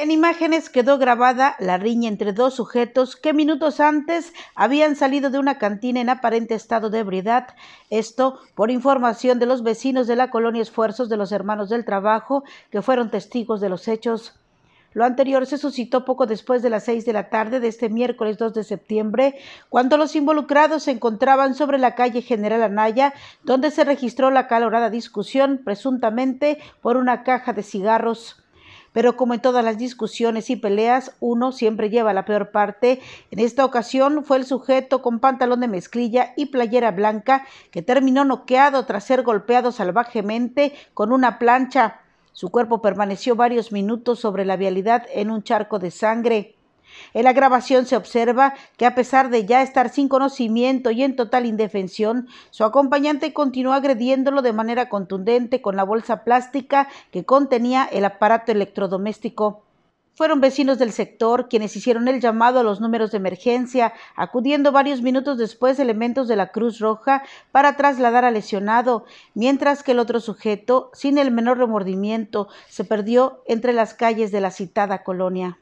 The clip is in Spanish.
En imágenes quedó grabada la riña entre dos sujetos que minutos antes habían salido de una cantina en aparente estado de ebriedad. Esto por información de los vecinos de la colonia Esfuerzos de los Hermanos del Trabajo, que fueron testigos de los hechos. Lo anterior se suscitó poco después de las seis de la tarde de este miércoles 2 de septiembre, cuando los involucrados se encontraban sobre la calle General Anaya, donde se registró la calorada discusión, presuntamente por una caja de cigarros. Pero como en todas las discusiones y peleas, uno siempre lleva la peor parte. En esta ocasión fue el sujeto con pantalón de mezclilla y playera blanca que terminó noqueado tras ser golpeado salvajemente con una plancha. Su cuerpo permaneció varios minutos sobre la vialidad en un charco de sangre. En la grabación se observa que a pesar de ya estar sin conocimiento y en total indefensión, su acompañante continuó agrediéndolo de manera contundente con la bolsa plástica que contenía el aparato electrodoméstico. Fueron vecinos del sector quienes hicieron el llamado a los números de emergencia, acudiendo varios minutos después elementos de la Cruz Roja para trasladar al lesionado, mientras que el otro sujeto, sin el menor remordimiento, se perdió entre las calles de la citada colonia.